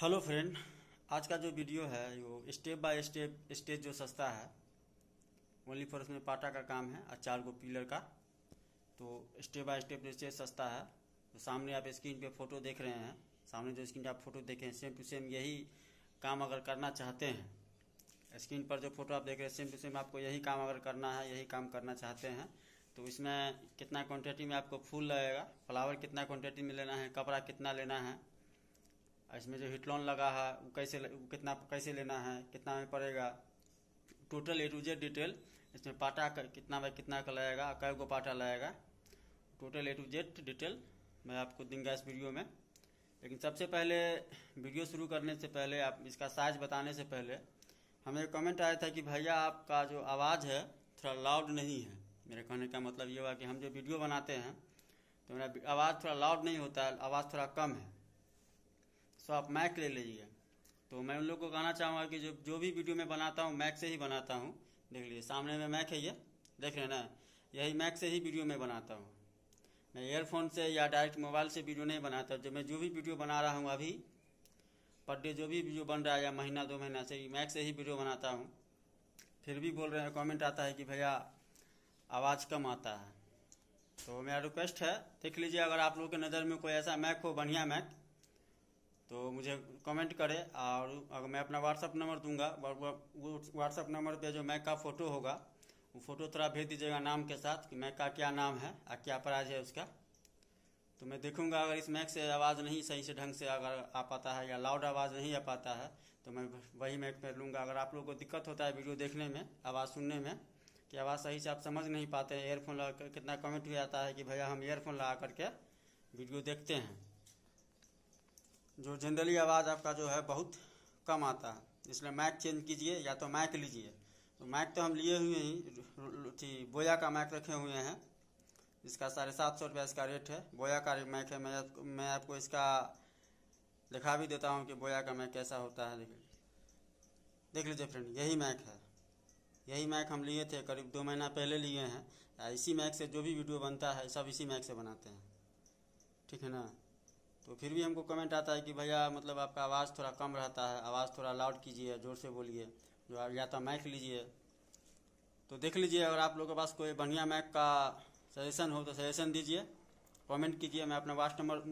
hello friend आज का जो वीडियो है वो स्टेप बाय स्टेप स्टेज जो सस्ता है ओनली फॉर उसमें पाटा का काम है और चार गो पिलर का तो स्टेप बाय स्टेप जो स्टेज सस्ता है तो सामने आप स्क्रीन पे फोटो देख रहे हैं सामने जो स्क्रीन आप फोटो देखें सेम टू सेम यही काम अगर करना चाहते हैं स्क्रीन पर जो फोटो आप देख रहे हैं सेम टू सेम आपको यही काम अगर करना है यही काम करना चाहते हैं तो इसमें कितना क्वान्टिटी में आपको फूल लगेगा फ्लावर कितना क्वान्टिटी में लेना है कपड़ा कितना लेना है इसमें जो हिट लोन लगा है वो कैसे कितना कैसे लेना है कितना में पड़ेगा total A to Z detail इसमें पाटा कितना बाय कितना का लगेगा कै गो पाटा लगेगा total A to Z detail मैं आपको दूंगा इस वीडियो में लेकिन सबसे पहले वीडियो शुरू करने से पहले आप इसका साइज बताने से पहले हमें कमेंट आया था कि भैया आपका जो आवाज़ है थोड़ा लाउड नहीं है मेरे कहने का मतलब ये हुआ कि हम जो वीडियो बनाते हैं तो मेरा आवाज़ थोड़ा लाउड नहीं होता है आवाज़ थोड़ा कम है तो आप मैक ले लीजिए तो मैं उन लोग को कहना चाहूँगा कि जो जो भी वीडियो मैं बनाता हूँ मैक से ही बनाता हूँ देख लीजिए सामने में मैक है ये देख रहे हैं ना यही मैक से ही वीडियो मैं बनाता हूँ मैं एयरफोन से या डायरेक्ट मोबाइल से वीडियो नहीं बनाता जो मैं जो भी वीडियो बना रहा हूँ अभी पर डे जो भी वीडियो बन रहा है या महीना दो महीना से मैक से ही वीडियो बनाता हूँ फिर भी बोल रहे हैं कमेंट आता है कि भैया आवाज़ कम आता है तो मेरा रिक्वेस्ट है देख लीजिए अगर आप लोग के नज़र में कोई ऐसा मैक हो बढ़िया मैक तो मुझे कमेंट करें और अगर मैं अपना व्हाट्सअप नंबर दूंगा व्हाट्सअप नंबर पे जो मैक का फ़ोटो होगा वो फ़ोटो थोड़ा भेज दीजिएगा नाम के साथ कि मैक का क्या नाम है और क्या प्राइज है उसका तो मैं देखूंगा अगर इस मैक से आवाज़ नहीं सही से ढंग से अगर आ पाता है या लाउड आवाज़ नहीं आ पाता है तो मैं वही मैक पर लूँगा अगर आप लोग को दिक्कत होता है वीडियो देखने में आवाज़ सुनने में कि आवाज़ सही से आप समझ नहीं पाते हैं एयरफोन लगा कितना कमेंट भी आता है कि भैया हम एयरफोन लगा करके वीडियो देखते हैं जो जनरली आवाज़ आपका जो है बहुत कम आता है इसलिए माइक चेंज कीजिए या तो माइक लीजिए तो माइक तो हम लिए हुए ही थी बोया का माइक रखे हुए हैं इसका साढ़े सात सौ रुपया इसका रेट है बोया का माइक है मैं मैं आपको इसका दिखा भी देता हूँ कि बोया का माइक कैसा होता है देख लीजिए देख लीजिए फ्रेंड यही माइक है यही माइक हम लिए थे करीब दो महीना पहले लिए हैं इसी माइक से जो भी वीडियो बनता है सब इसी माइक से बनाते हैं ठीक है ना तो फिर भी हमको कमेंट आता है कि भैया मतलब आपका आवाज़ थोड़ा कम रहता है आवाज़ थोड़ा लाउड कीजिए ज़ोर से बोलिए जो या तो मैक लीजिए तो देख लीजिए अगर आप लोगों के पास कोई बढ़िया मैक का सजेशन हो तो सजेशन दीजिए कमेंट कीजिए मैं अपना व्हाट्स नंबर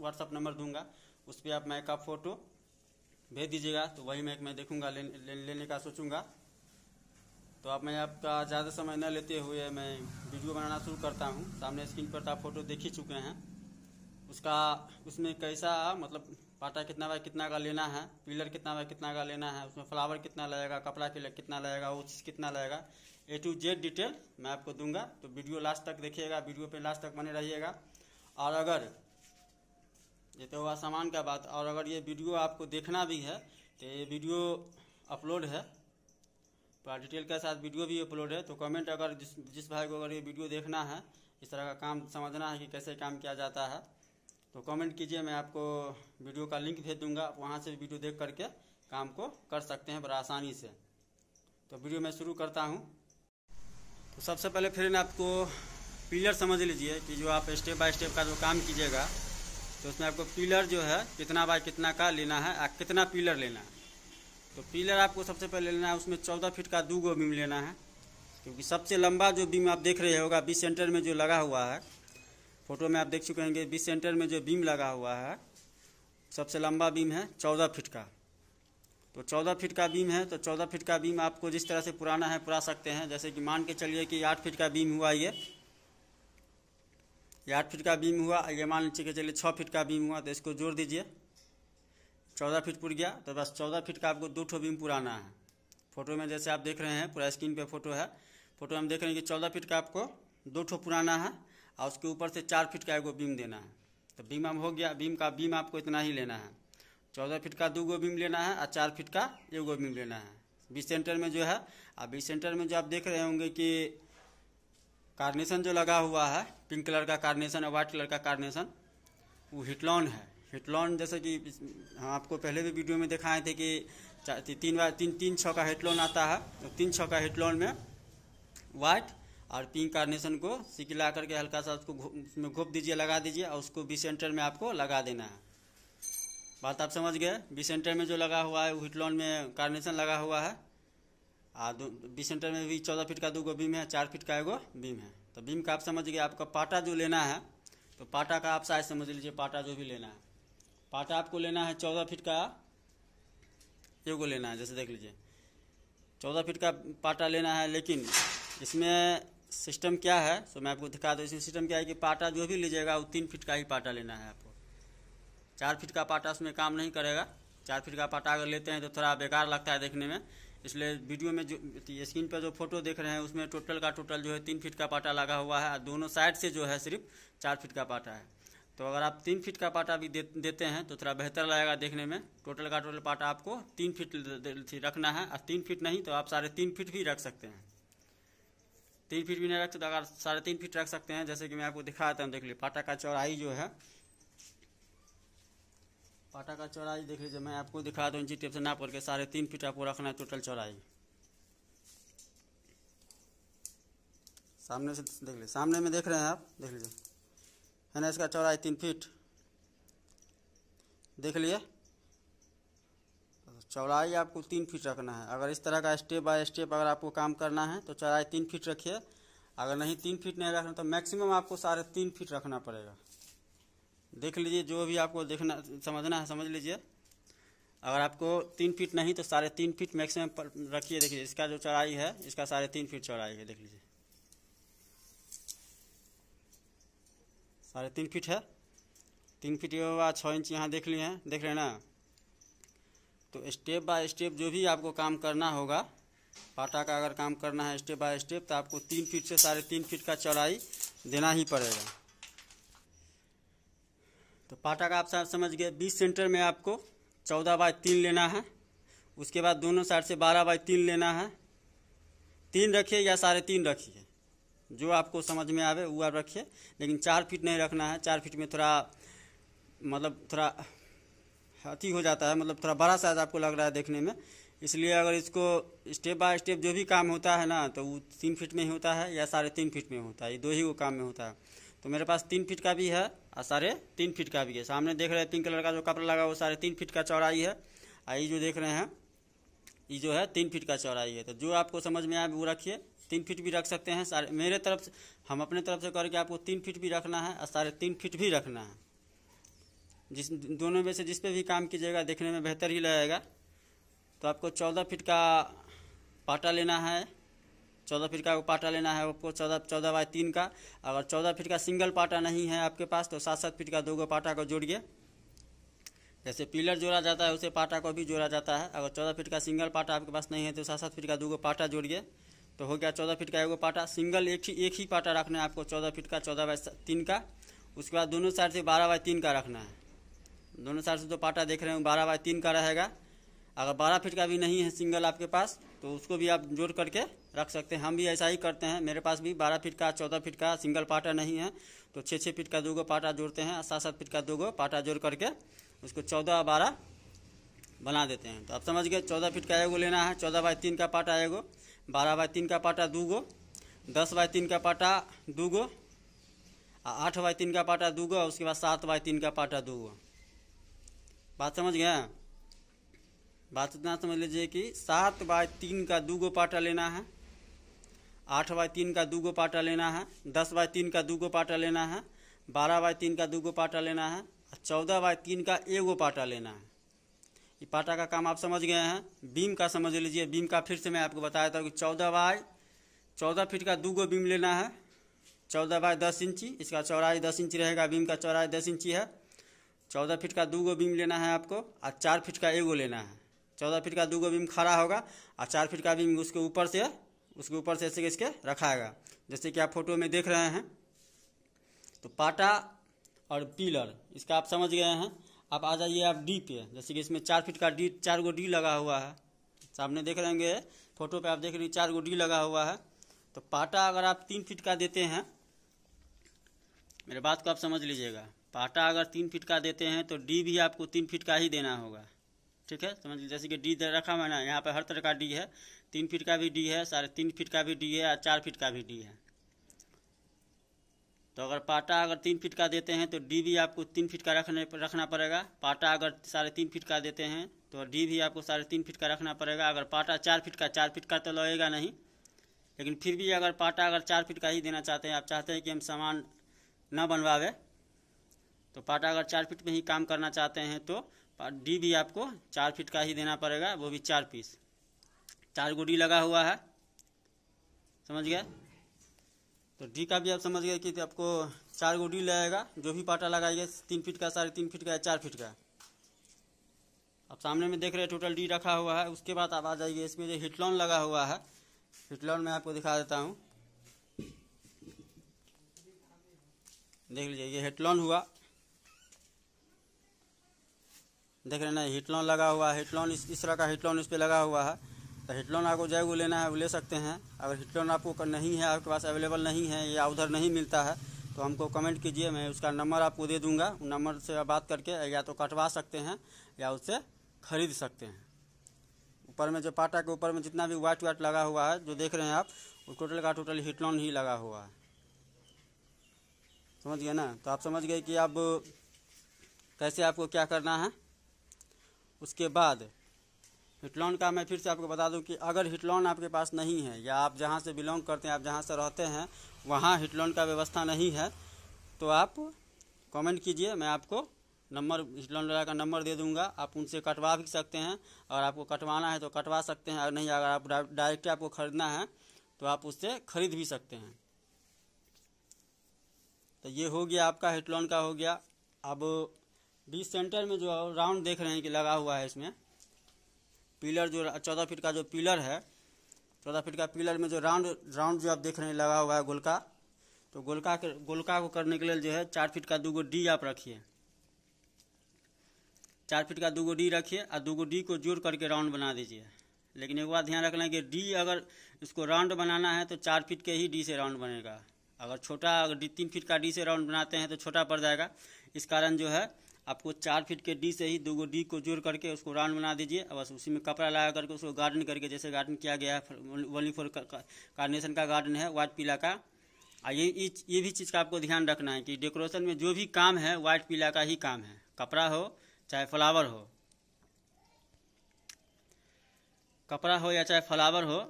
व्हाट्सअप नंबर दूंगा उस पर आप मैक का फ़ोटो भेज दीजिएगा तो वही मैक मैं देखूंगा ले, ले, लेने का सोचूंगा तो आप मैं आपका ज़्यादा समय न लेते हुए मैं वीडियो बनाना शुरू करता हूँ सामने स्क्रीन पर तो आप फोटो देख ही चुके हैं उसका उसमें कैसा मतलब पाटा कितना बाय कितना का लेना है पिलर कितना बाय कितना का लेना है उसमें फ्लावर कितना लगेगा कपड़ा के लिए कितना लगेगा वो चीज़ कितना लगेगा ए टू जेड डिटेल मैं आपको दूंगा तो वीडियो लास्ट तक देखिएगा वीडियो पे लास्ट तक बने रहिएगा और अगर ये तो हुआ सामान का बात और अगर ये वीडियो आपको देखना भी है तो ये वीडियो अपलोड है तो पूरा डिटेल के साथ वीडियो भी अपलोड है तो कमेंट अगर जिस जिस भाई को अगर ये वीडियो देखना है इस तरह का काम समझना है कि कैसे काम किया जाता है तो कमेंट कीजिए मैं आपको वीडियो का लिंक भेज दूंगा आप वहाँ से वीडियो देख करके काम को कर सकते हैं बड़ा आसानी से तो वीडियो मैं शुरू करता हूँ तो सबसे पहले मैं आपको पिलर समझ लीजिए कि जो आप स्टेप बाय स्टेप का जो काम कीजिएगा तो उसमें आपको पिलर जो है कितना बाय कितना का लेना है और कितना पिलर लेना है तो पिलर आपको सबसे पहले लेना है उसमें चौदह फीट का दो गो बीम लेना है क्योंकि सबसे लंबा जो बीम आप देख रहे होगा बीस सेंटर में जो लगा हुआ है फोटो में आप देख चुके होंगे बीस सेंटर में जो बीम लगा हुआ है सबसे लंबा बीम है चौदह फीट का तो चौदह फीट का बीम है तो चौदह फीट का बीम आपको जिस तरह से पुराना है पुरा सकते हैं जैसे कि मान के चलिए कि आठ फीट का बीम हुआ ये ये आठ फीट का बीम हुआ ये मान लीजिए कि चलिए छः फीट का बीम हुआ तो इसको जोड़ दीजिए चौदह फीट पुर गया तो बस चौदह फीट का आपको दो ठो बीम पुराना है फोटो में जैसे आप देख रहे हैं पूरा स्क्रीन पे फोटो है फोटो हम देख रहे हैं कि चौदह फीट का आपको दो ठो पुराना है और उसके ऊपर से चार फीट का एगो बीम देना है तो बीम हम हो गया बीम का बीम आपको इतना ही लेना है चौदह फीट का दो गो बीम लेना है और चार फीट का एगो बीम लेना है बीस सेंटर में जो है और बीस सेंटर में जो आप देख रहे होंगे कि कार्नेशन जो लगा हुआ है पिंक कलर का कार्नेशन और व्हाइट कलर का कार्नेशन वो हिटलॉन है हिटलॉन जैसे कि हम आपको पहले भी वीडियो में दिखाए थे कि तीन बार तीन तीन छः का हिटलॉन आता है तो तीन छः का हिटलॉन में वाइट और पिंक कार्नेशन को सिकिला करके हल्का सा उसको उसमें घोप दीजिए लगा दीजिए और उसको बी सेंटर में आपको लगा देना है बात आप समझ गए बी सेंटर में जो लगा हुआ है हिटलॉन में कार्नेशन लगा हुआ है और बी सेंटर में भी चौदह फीट का दो गो बीम है चार फीट का एगो बीम है तो बीम का आप समझ गए आपका पाटा जो लेना है तो पाटा का आप साइज समझ लीजिए पाटा जो भी लेना है पाटा आपको लेना है चौदह फीट का एगो लेना है जैसे देख लीजिए चौदह फीट का पाटा लेना है लेकिन इसमें सिस्टम क्या है सो मैं आपको दिखा दूँ इसमें सिस्टम क्या है कि पाटा जो भी लीजिएगा वो तीन फिट का ही पाटा लेना है आपको चार फिट का पाटा उसमें काम नहीं करेगा चार फिट का पाटा अगर लेते हैं तो थोड़ा बेकार लगता है देखने में इसलिए वीडियो में जो स्क्रीन पर जो फोटो देख रहे हैं उसमें टोटल का टोटल जो है तीन फिट का पाटा लगा हुआ है दोनों साइड से जो है सिर्फ चार फिट का पाटा है तो अगर आप तीन फिट का पाटा भी दे, देते हैं तो थोड़ा बेहतर लगेगा देखने में टोटल का टोटल पाटा आपको तीन फिट रखना है और तीन फिट नहीं तो आप साढ़े तीन फिट भी रख सकते हैं तीन फीट भी नहीं रख सकते अगर साढ़े तीन फीट रख सकते हैं जैसे कि मैं आपको दिखाता हूँ देख लीजिए पाटा का चौड़ाई जो है पाटा का चौड़ाई देख लीजिए मैं आपको दिखा दूँ इंची टेप से नाप करके साढ़े तीन फीट आपको रखना है टोटल चौड़ाई सामने से देख लीजिए सामने में देख रहे हैं आप देख लीजिए है ना इसका चौड़ाई तीन फीट देख लिया चौड़ाई आपको तीन फीट रखना है अगर इस तरह का स्टेप बाय स्टेप अगर आपको काम करना है तो चौड़ाई तीन फीट रखिए अगर नहीं तीन फीट नहीं रखना तो मैक्सिमम आपको साढ़े तीन फीट रखना पड़ेगा देख लीजिए जो भी आपको देखना समझना है समझ लीजिए अगर आपको तीन फीट नहीं तो साढ़े तीन फीट मैक्सिमम रखिए देखिए इसका जो चौड़ाई है इसका साढ़े तीन फीट चौड़ाई है देख लीजिए साढ़े तीन फीट है तीन फीट ये हुआ छः इंच यहाँ देख लिए हैं देख रहे हैं ना तो स्टेप बाय स्टेप जो भी आपको काम करना होगा पाटा का अगर काम करना है स्टेप बाय स्टेप तो आपको तीन फीट से साढ़े तीन फीट का चौड़ाई देना ही पड़ेगा तो पाटा का आप साहब समझ गए बीस सेंटर में आपको चौदह बाय तीन लेना है उसके बाद दोनों साइड से बारह बाय तीन लेना है तीन रखिए या साढ़े तीन रखिए जो आपको समझ में आवे वो आप रखिए लेकिन चार फीट नहीं रखना है चार फीट में थोड़ा मतलब थोड़ा अति हो जाता है मतलब थोड़ा बड़ा साइज आपको लग रहा है देखने में इसलिए अगर इसको स्टेप बाय स्टेप जो भी काम होता है ना तो वो तीन फीट में ही होता है या साढ़े तीन फीट में होता है ये दो ही वो काम में होता है तो मेरे पास तीन फीट का भी है और साढ़े तीन फीट का भी है सामने देख रहे हैं पिंक कलर का जो कपड़ा लगा वो साढ़े तीन फीट का चौड़ाई है और ये जो देख रहे हैं ये जो है तीन फीट का चौड़ाई है तो जो आपको समझ में आए वो रखिए तीन फीट भी रख सकते हैं सारे मेरे तरफ से हम अपने तरफ से करके आपको तीन फीट भी रखना है और साढ़े तीन फीट भी रखना है जिस दोनों में से जिस पे भी काम कीजिएगा देखने में बेहतर ही लगेगा तो आपको चौदह फीट का पाटा लेना है चौदह फीट का पाटा लेना है आपको चौदह चौदह बाय तीन का अगर चौदह फीट का सिंगल पाटा नहीं है आपके पास तो सात सात फीट का दो गो पाटा को जोड़िए जैसे पिलर जोड़ा जाता है उसे पाटा को भी जोड़ा जाता है अगर चौदह फीट का सिंगल पाटा आपके पास नहीं है तो सात सात फीट का दो गो पाटा जोड़िए तो हो गया चौदह फीट का एगो पाटा सिंगल एक ही एक ही पाटा रखना है आपको चौदह फीट का चौदह बाय तीन का उसके बाद दोनों साइड से बारह बाय तीन का रखना है दोनों साइड से जो तो पाटा देख रहे हैं बारह बाय तीन का रहेगा अगर बारह फीट का भी नहीं है सिंगल आपके पास तो उसको भी आप जोड़ करके रख सकते हैं हम भी ऐसा ही करते हैं मेरे पास भी बारह फीट का चौदह फीट का सिंगल पाटा नहीं है तो छः छः फीट का दो गो पाटा जोड़ते हैं सात सात फीट का दो गो पाटा जोड़ करके उसको चौदह बारह बना देते हैं तो आप समझ गए चौदह फीट का एगो लेना है चौदह बाय तीन का पाटा एगो बारह बाय तीन का पाटा दो गो दस बाय तीन का पाटा दू गो आठ बाय तीन का पाटा दू गो उसके बाद सात बाय तीन का पाटा दो गो बात समझ गया बात इतना समझ लीजिए कि सात बाय तीन का दू गो पाटा लेना है आठ बाय तीन का दू गो पाटा लेना है दस बाय तीन का दू गो पाटा लेना है बारह बाय तीन का दू गो पाटा लेना है और चौदह बाय तीन का एगो पाटा लेना है ये पाटा का काम आप समझ गए हैं बीम का समझ लीजिए बीम का फिर से मैं आपको बताया था कि चौदह बाय चौदह फीट का दू गो बीम लेना है चौदह बाय दस इंची इसका चौराई दस इंची रहेगा बीम का चौराई दस इंची है चौदह फीट का दो गो बीम लेना है आपको और चार फीट का एगो लेना है चौदह फीट का दो गो बीम खड़ा होगा और चार फीट का बीम उसके ऊपर से उसके ऊपर से ऐसे इसके रखाएगा जैसे कि आप फोटो में देख रहे हैं तो पाटा और पिलर इसका आप समझ गए हैं आप आ जाइए आप डी पे जैसे कि इसमें चार फीट का डी चार गो डी लगा हुआ है सामने देख रहेंगे फोटो पे आप देख रहे हैं चार गो डी लगा हुआ है तो पाटा अगर आप तीन फीट का देते हैं मेरे बात को आप समझ लीजिएगा पाटा अगर तीन फीट का देते हैं तो डी भी आपको तीन फीट का ही देना होगा ठीक है समझ लीजिए जैसे कि डी रखा मैंने यहाँ पर हर तरह का डी है तीन फीट का भी डी है साढ़े तीन फीट का भी डी है और चार फीट का भी डी है तो अगर पाटा अगर तीन फीट का देते हैं तो डी भी आपको तीन फीट का रखने रखना पड़ेगा पाटा अगर साढ़े तीन फीट का देते हैं तो डी भी आपको साढ़े तीन फीट का रखना पड़ेगा अगर पाटा चार फीट का चार फीट का तो लगेगा नहीं लेकिन फिर भी अगर पाटा अगर चार फीट का ही देना चाहते हैं आप चाहते हैं कि हम सामान ना बनवावे तो पाटा अगर चार फीट में ही काम करना चाहते हैं तो डी भी आपको चार फीट का ही देना पड़ेगा वो भी चार पीस चार गो डी लगा हुआ है समझ गए तो डी का भी आप समझ गए कि तो आपको चार गो डी लगेगा जो भी पाटा लगाइए तीन फीट का साढ़े तीन फीट का या चार फीट का आप सामने में देख रहे हैं टोटल डी रखा हुआ है उसके बाद आप आ जाइए इसमें जो हिटलॉन लगा हुआ है हिटलॉन में आपको दिखा देता हूँ देख लीजिए ये हेटलॉन हुआ देख रहे ना हिटलॉन लगा हुआ है हिटलॉन इस इस तरह का हिटलॉन इस पर लगा हुआ है तो हिटलॉन आपको जय वो लेना है वो ले सकते हैं अगर हिटलॉन आपको नहीं है आपके पास अवेलेबल नहीं है या उधर नहीं मिलता है तो हमको कमेंट कीजिए मैं उसका नंबर आपको दे दूंगा उन नंबर से बात करके या तो कटवा सकते हैं या उससे खरीद सकते हैं ऊपर में जो पाटा के ऊपर में जितना भी व्हाइट व्हाइट लगा हुआ है जो देख रहे हैं आप वो टोटल का टोटल हिटलॉन ही लगा हुआ है समझ गए ना तो आप समझ गए कि अब कैसे आपको क्या करना है उसके बाद हिटलॉन का मैं फिर से आपको बता दूं कि अगर हिटलॉन आपके पास नहीं है या आप जहां से बिलोंग करते हैं आप जहां से रहते हैं वहां हिटलॉन का व्यवस्था नहीं है तो आप कमेंट कीजिए मैं आपको नंबर हिटलॉन वाला का नंबर दे दूंगा आप उनसे कटवा भी सकते हैं और आपको कटवाना है तो कटवा सकते हैं और नहीं अगर आप डायरेक्ट आपको ख़रीदना है तो आप उससे ख़रीद भी सकते हैं तो ये हो गया आपका हिटलॉन का हो गया अब बीच सेंटर में जो राउंड देख रहे हैं कि लगा हुआ है इसमें पिलर जो चौदह फीट का जो पिलर है चौदह फीट का पिलर में जो राउंड राउंड जो आप देख रहे हैं लगा हुआ है गोलका तो गोलका के गोलका को करने के लिए जो है चार फीट का दूगो डी आप रखिए चार फीट का दूगो डी रखिए और दूगो डी को जोड़ करके राउंड बना दीजिए लेकिन एक बात ध्यान रखना कि डी अगर इसको राउंड बनाना है तो चार फीट के ही डी से राउंड बनेगा अगर छोटा अगर डी तीन फीट का डी से राउंड बनाते हैं तो छोटा पड़ जाएगा इस कारण जो है आपको चार फीट के डी से ही दो डी को जोड़ करके उसको राउंड बना दीजिए बस उसी में कपड़ा लगा करके उसको गार्डन करके जैसे गार्डन किया गया है वनली फॉर कार्नेशन का गार्डन है व्हाइट पीला का और ये ये भी चीज़ का आपको ध्यान रखना है कि डेकोरेशन में जो भी काम है वाइट पीला का ही काम है कपड़ा हो चाहे फ्लावर हो कपड़ा हो या चाहे फ्लावर हो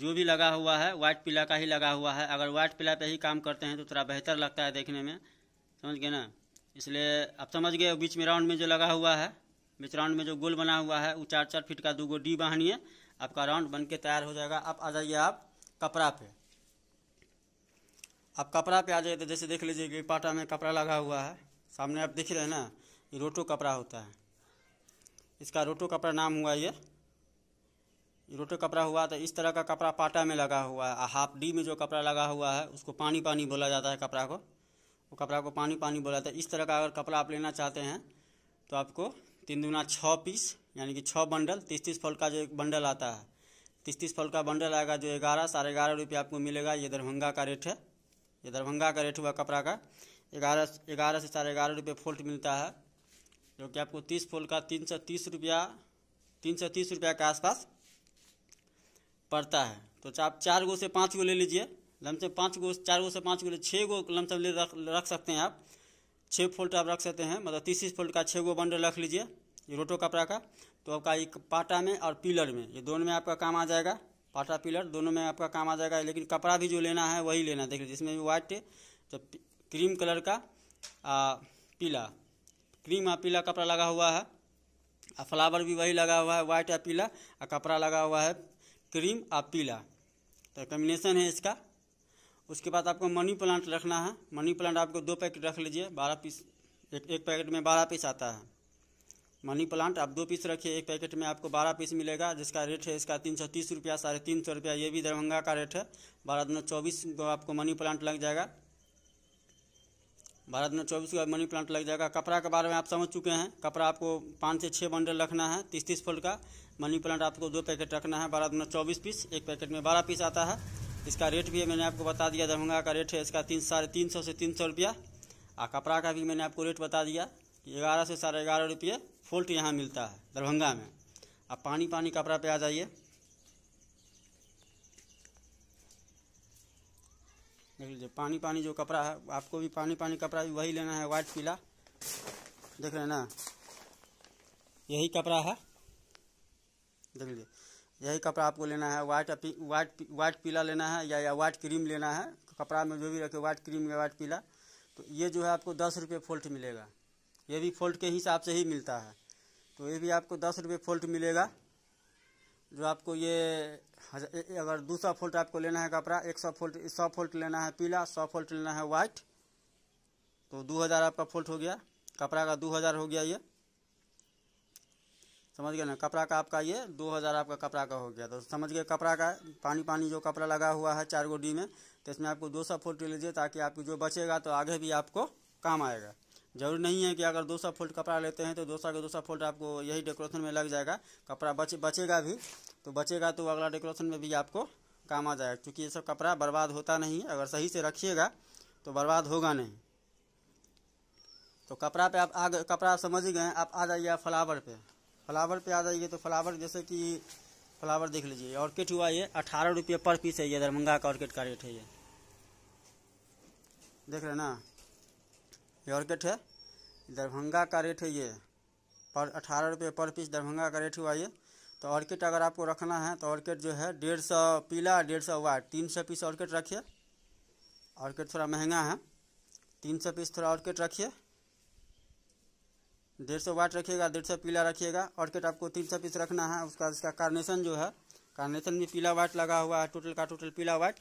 जो भी लगा हुआ है व्हाइट पीला का ही लगा हुआ है अगर व्हाइट पीला पे ही काम करते हैं तो थोड़ा बेहतर लगता है देखने में समझ गए ना इसलिए आप समझ गए बीच में राउंड में जो लगा हुआ है बीच राउंड में जो गोल बना हुआ है वो चार चार फीट का दो गो डी है आपका राउंड बन के तैयार हो जाएगा आप आ जाइए आप कपड़ा पे आप कपड़ा पे आ जाइए तो जैसे देख लीजिए कि पाटा में कपड़ा लगा हुआ है सामने आप देख रहे हैं ना ये रोटो कपड़ा होता है इसका रोटो कपड़ा नाम हुआ ये रोटो कपड़ा हुआ तो इस तरह का कपड़ा पाटा में लगा हुआ है हाफ डी में जो कपड़ा लगा हुआ है उसको पानी पानी बोला जाता है कपड़ा को वो कपड़ा को पानी पानी बोला था इस तरह का अगर कपड़ा आप लेना चाहते हैं तो आपको तीन दुना छः पीस यानी कि छः बंडल तीस तीस फल का जो एक बंडल आता है तीस तीस फल का बंडल आएगा जो ग्यारह साढ़े ग्यारह रुपये आपको मिलेगा ये दरभंगा का रेट है ये दरभंगा का रेट हुआ कपड़ा का ग्यारह ग्यारह से साढ़े ग्यारह रुपये फोल्ट मिलता है जो कि आपको तीस फोल का तीन सौ तीस रुपया तीन सौ तीस रुपया के आसपास पड़ता है तो आप चार गो से पाँच गो ले लीजिए लमसम पाँच गो चार गो से पाँच गो छः गो लमसम ले रख रख सकते हैं आप छः फोल्ट आप रख सकते हैं मतलब तीस फोल्ड फोल्ट का छः गो बंडल रख लीजिए रोटो कपड़ा का तो आपका एक पाटा में और पिलर में ये दोनों में आपका काम आ जाएगा पाटा पिलर दोनों में आपका काम आ जाएगा लेकिन कपड़ा भी जो लेना है वही लेना है देख लीजिए इसमें भी व्हाइट तो क्रीम कलर का आ, पीला क्रीम और पीला कपड़ा लगा हुआ है और फ्लावर भी वही लगा हुआ है वाइट और पीला और कपड़ा लगा हुआ है क्रीम और पीला तो कम्बिनेशन है इसका उसके बाद आपको मनी प्लांट रखना है मनी प्लांट आपको दो पैकेट रख लीजिए बारह पीस एक एक पैकेट में बारह पीस आता है मनी प्लांट आप दो पीस रखिए एक पैकेट में आपको बारह पीस मिलेगा जिसका रेट है इसका तीन सौ तीस रुपया साढ़े तीन सौ रुपया ये भी दरभंगा का रेट है बारह दिनों चौबीस को आपको मनी प्लांट लग जाएगा बारह दिनों चौबीस को मनी प्लांट लग जाएगा कपड़ा के बारे में आप समझ चुके हैं कपड़ा आपको पाँच से छः बंडल रखना है तीस तीस फुल का मनी प्लांट आपको दो पैकेट रखना है बारह दिनों चौबीस पीस एक पैकेट में बारह पीस आता है इसका रेट भी मैंने आपको बता दिया दरभंगा का रेट है इसका तीन साढ़े तीन सौ से तीन सौ रुपया और कपड़ा का भी मैंने आपको रेट बता दिया कि ग्यारह से साढ़े ग्यारह रुपये फोल्ट यहाँ मिलता है दरभंगा में आप पानी पानी कपड़ा पे आ जाइए देख लीजिए पानी पानी जो कपड़ा है आपको भी पानी पानी कपड़ा भी वही लेना है वाइट पीला देख रहे हैं ना यही कपड़ा है देख लीजिए यही कपड़ा आपको लेना है व्हाइट व्हाइट व्हाइट पीला लेना है या या व्हाइट क्रीम लेना है कपड़ा में जो भी रखे व्हाइट क्रीम या व्हाइट पीला तो ये जो है आपको दस रुपये फोल्ट मिलेगा ये भी फोल्ट के हिसाब से ही मिलता है तो ये भी आपको दस रुपये फोल्ट मिलेगा जो आपको ये अगर दो सौ फोल्ट आपको लेना है कपड़ा एक सौ फोल्ट सौ फोल्ट लेना है पीला सौ फोल्ट लेना है वाइट तो दो हज़ार आपका फोल्ट हो गया कपड़ा का दो हज़ार हो गया ये समझ गए ना कपड़ा का आपका ये दो हज़ार आपका कपड़ा का हो गया तो समझ गए कपड़ा का पानी पानी जो कपड़ा लगा हुआ है चार गो डी में तो इसमें आपको दो सौ फोल्ट लीजिए ताकि आपको जो बचेगा तो आगे भी आपको काम आएगा जरूरी नहीं है कि अगर दो सौ फोल्ट कपड़ा लेते हैं तो दो सौ के दो सौ फोल्ट आपको यही डेकोरेशन में लग जाएगा कपड़ा बच बचेगा भी तो बचेगा तो अगला डेकोरेशन में भी आपको काम आ जाएगा क्योंकि ये सब कपड़ा बर्बाद होता नहीं है अगर सही से रखिएगा तो बर्बाद होगा नहीं तो कपड़ा पे आप आगे कपड़ा समझ गए आप आ जाइए फ्लावर पे फ्लावर पे आ जाइए तो फ्लावर जैसे कि फ्लावर देख लीजिए ऑर्किड हुआ ये अठारह रुपये पर पीस है ये दरभंगा का ऑर्किड का रेट है ये देख रहे ना ये ऑर्किड है दरभंगा का रेट है ये पर अठारह रुपये पर पीस दरभंगा का रेट हुआ ये तो ऑर्किड अगर आपको रखना है तो ऑर्किड जो है डेढ़ सौ पीला डेढ़ सौ वाइट तीन सौ पीस ऑर्किड रखिए ऑर्किड थोड़ा महंगा है तीन सौ पीस थोड़ा ऑर्किड रखिए डेढ़ सौ वाट रखिएगा डेढ़ सौ पीला रखिएगा और आपको तीन सौ पीस रखना है उसका इसका कार्नेशन जो है कार्नेशन भी पीला वाट लगा हुआ है टोटल का टोटल पीला वाट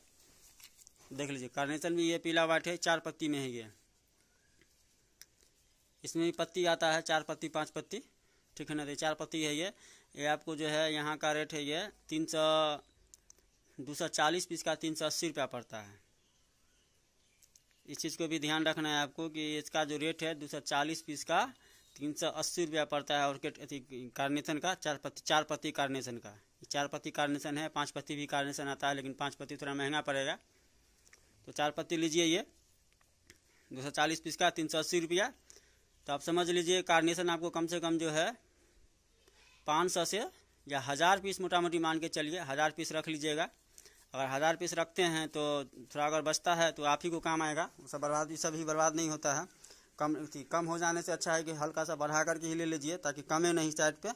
देख लीजिए कार्नेशन भी ये पीला वाट है चार पत्ती में है ये इसमें भी पत्ती आता है चार पत्ती पाँच पत्ती ठीक है ना तो चार पत्ती है ये ये आपको जो है यहाँ का रेट है ये तीन सौ दो सौ चालीस पीस का तीन सौ अस्सी रुपया पड़ता है इस चीज़ को भी ध्यान रखना है आपको कि इसका जो रेट है दो सौ चालीस पीस का तीन सौ अस्सी रुपया पड़ता है ऑर्किड अथी कार्नेशन का चार पत्ती चार पत्ती कार्नेशन का चार पत्ती कार्नेशन है पांच पत्ती भी कार्नेशन आता है लेकिन पांच पत्ती थोड़ा महंगा पड़ेगा तो चार पत्ती लीजिए ये दो सौ चालीस पीस का तीन सौ अस्सी रुपया तो आप समझ लीजिए कार्नेशन आपको कम से कम जो है पाँच सौ से या हज़ार पीस मोटा मोटी मान के चलिए हज़ार पीस रख लीजिएगा अगर हज़ार पीस रखते हैं तो थोड़ा अगर बचता है तो आप ही को काम आएगा सब बर्बाद सभी सब ही बर्बाद नहीं होता है कम थी कम हो जाने से अच्छा है कि हल्का सा बढ़ा करके ही ले लीजिए ताकि कमे नहीं साइड पे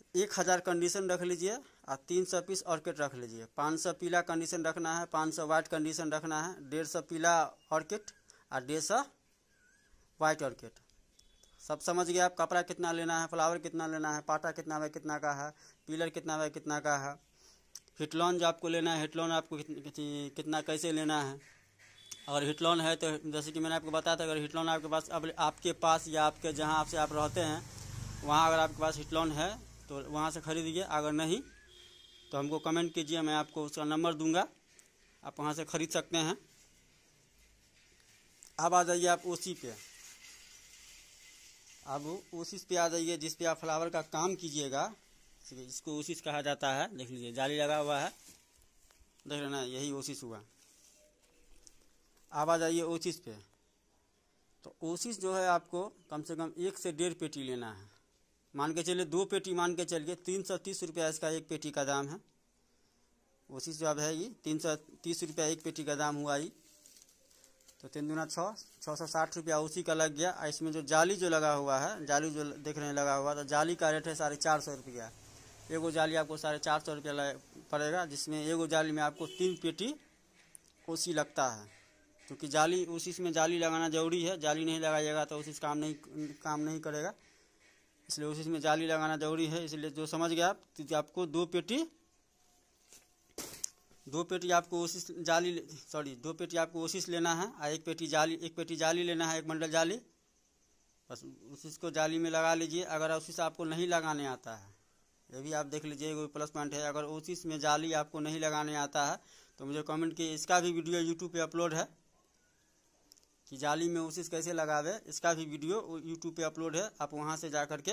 तो एक हज़ार कंडीशन रख लीजिए और तीन सौ पीस ऑर्किड रख लीजिए पाँच सौ पीला कंडीशन रखना है पाँच सौ वाइट कंडीशन रखना है डेढ़ सौ पीला ऑर्किड और डेढ़ सौ वाइट ऑर्किड सब समझ गया आप कपड़ा कितना लेना है फ्लावर कितना लेना है पाटा कितना बाय कितना का है पिलर कितना बाय कितना का है हिटलॉन जो आपको लेना है हिटलॉन आपको कितना कैसे लेना है अगर लोन है तो जैसे कि मैंने आपको बताया था अगर लोन आपके पास अब आपके पास या आपके जहाँ आपसे आप रहते हैं वहाँ अगर आपके पास लोन है तो वहाँ से खरीदिए अगर नहीं तो हमको कमेंट कीजिए मैं आपको उसका नंबर दूंगा आप वहाँ से ख़रीद सकते हैं अब आ जाइए आप उसी पे अब उसी पे आ जाइए जिस पे आप फ्लावर का काम कीजिएगा इसको उसी कहा जाता है देख लीजिए जाली लगा हुआ है देख लेना यही ओसिस हुआ आवाज आई है ओसिस पे तो ओसिस जो है आपको कम से कम एक से डेढ़ पेटी लेना है मान के चलिए दो पेटी मान के चलिए तीन सौ तीस रुपया इसका एक पेटी का दाम है ओसिस जो अब है ये तीन सौ तीस रुपया एक पेटी का दाम हुआ ये तो तीन दुना छः छः सौ साठ रुपया उसी का लग गया इसमें जो जाली जो लगा हुआ है जाली जो देख रहे हैं लगा हुआ तो जाली का रेट है साढ़े चार सौ रुपया एगो जाली आपको साढ़े चार सौ रुपया पड़ेगा जिसमें एगो जाली में आपको तीन पेटी ओसी लगता है क्योंकि जाली उसीस में जाली लगाना जरूरी है जाली नहीं लगाइएगा तो उसीस काम नहीं काम नहीं करेगा इसलिए उसीस में जाली लगाना जरूरी है इसलिए जो समझ गया आप तो आपको दो पेटी दो पेटी आपको उसी जाली सॉरी दो पेटी आपको से लेना है और एक पेटी जाली एक पेटी जाली लेना है एक मंडल जाली बस उसी को जाली में लगा लीजिए अगर उसी से आपको नहीं लगाने आता है ये भी आप देख लीजिए कोई प्लस पॉइंट है अगर उसी में जाली आपको नहीं लगाने आता है तो मुझे कमेंट किए इसका भी वीडियो यूट्यूब पे अपलोड है कि जाली में उसी कैसे लगावे इसका भी वीडियो यूट्यूब पे अपलोड है आप वहाँ से जा कर के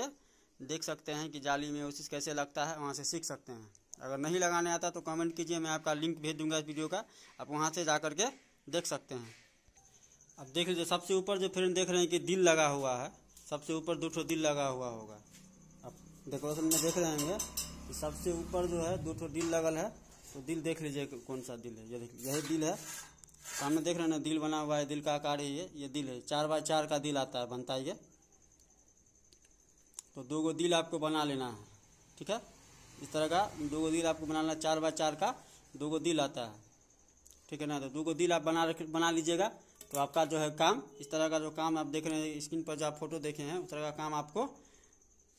देख सकते हैं कि जाली में उसी कैसे लगता है वहाँ से सीख सकते हैं अगर नहीं लगाने आता तो कमेंट कीजिए मैं आपका लिंक भेज दूंगा इस वीडियो का आप वहाँ से जा कर के देख सकते हैं अब देख लीजिए सबसे ऊपर जो फ्रेंड देख रहे हैं कि दिल लगा हुआ है सबसे ऊपर दो ठो दिल लगा हुआ होगा अब डेकोरेशन में देख रहे हैं कि सबसे ऊपर जो है दो ठो दिल लगल है तो दिल देख लीजिए कौन सा दिल है यह यही दिल है सामने देख रहे हैं ना दिल बना हुआ है दिल का आकार है ये ये दिल है चार बाय चार का दिल आता है बनता है ये तो दो गो दिल आपको बना लेना है ठीक है इस तरह का दो गो दिल आपको बनाना चार बाय चार का दो गो दिल आता है ठीक है ना तो दो गो दिल आप बना रख बना लीजिएगा तो आपका जो है काम इस तरह का जो काम आप देख रहे हैं स्क्रीन पर जो आप फोटो देखे हैं उस तरह का काम आपको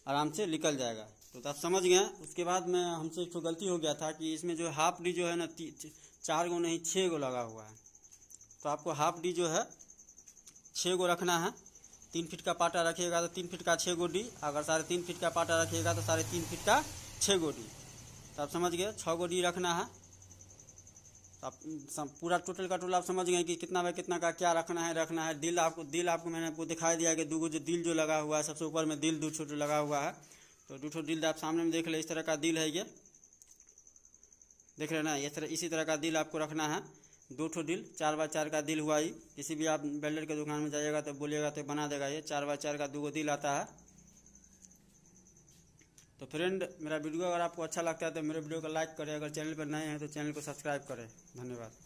आराम से निकल जाएगा तो, तो आप समझ गए उसके बाद में हमसे एक गलती हो गया था कि इसमें जो हाफ डी जो है ना चार गो नहीं छः गो लगा हुआ है तो आपको हाफ डी जो है छः गो रखना है तीन फीट का पाटा रखिएगा तो तीन फीट का छः गो डी अगर साढ़े तीन फीट का पाटा रखिएगा तो साढ़े तीन फीट का छः गो डी तो आप समझ गए छः गो डी रखना है तो आप पूरा टोटल का टोटल आप समझ गए कि कितना बाय कितना का क्या रखना है रखना है दिल आपको दिल आपको मैंने आपको दिखाई दिया कि दो जो दिल जो लगा हुआ है सबसे ऊपर में दिल दो छोटे लगा हुआ है तो दूठो दिल आप सामने में देख ले इस तरह का दिल है ये देख रहे ना इस तरह इसी तरह का दिल आपको रखना है दो ठो दिल चार बाय चार का दिल हुआ ही किसी भी आप बेल्डर के दुकान में जाइएगा तो बोलिएगा तो बना देगा ये चार बाय चार का दो दिल आता है तो फ्रेंड मेरा वीडियो अगर आपको अच्छा लगता है तो मेरे वीडियो को लाइक करें अगर चैनल पर नए हैं तो चैनल को सब्सक्राइब करें धन्यवाद